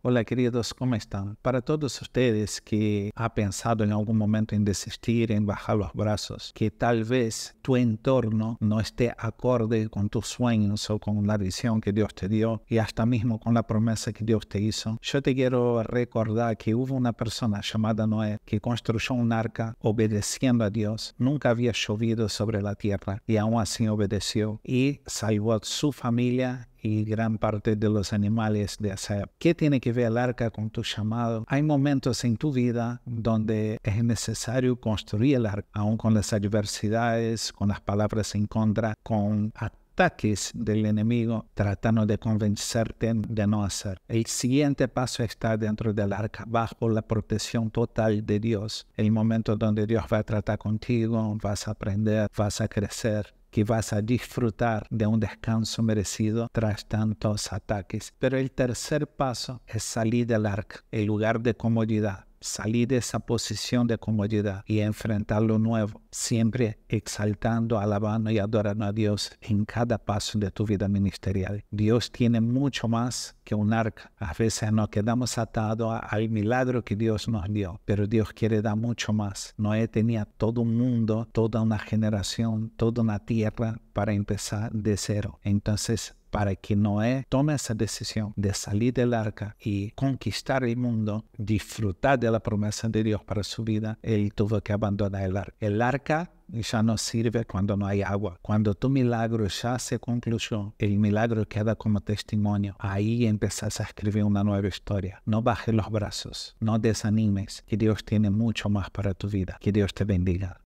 Hola queridos, ¿cómo están? Para todos ustedes que ha pensado en algún momento en desistir, en bajar los brazos, que tal vez tu entorno no esté acorde con tus sueños o con la visión que Dios te dio y hasta mismo con la promesa que Dios te hizo, yo te quiero recordar que hubo una persona llamada Noé que construyó un arca obedeciendo a Dios. Nunca había llovido sobre la tierra y aún así obedeció y salvó a su familia y gran parte de los animales de esa ¿Qué tiene que ver el arca con tu llamado? Hay momentos en tu vida donde es necesario construir el arca, aún con las adversidades, con las palabras en contra, con ataques del enemigo tratando de convencerte de no hacer. El siguiente paso está dentro del arca, bajo la protección total de Dios. El momento donde Dios va a tratar contigo, vas a aprender, vas a crecer que vas a disfrutar de un descanso merecido tras tantos ataques. Pero el tercer paso es salir del arco, el lugar de comodidad salir de esa posición de comodidad y enfrentar lo nuevo, siempre exaltando, alabando y adorando a Dios en cada paso de tu vida ministerial. Dios tiene mucho más que un arca. A veces nos quedamos atados al milagro que Dios nos dio, pero Dios quiere dar mucho más. Noé tenía todo un mundo, toda una generación, toda una tierra para empezar de cero. Entonces, para que Noé tome esa decisión de salir del arca y conquistar el mundo, disfrutar de la promesa de Dios para su vida, él tuvo que abandonar el arca. El arca ya no sirve cuando no hay agua. Cuando tu milagro ya se concluyó, el milagro queda como testimonio. Ahí empezás a escribir una nueva historia. No bajes los brazos, no desanimes, que Dios tiene mucho más para tu vida. Que Dios te bendiga.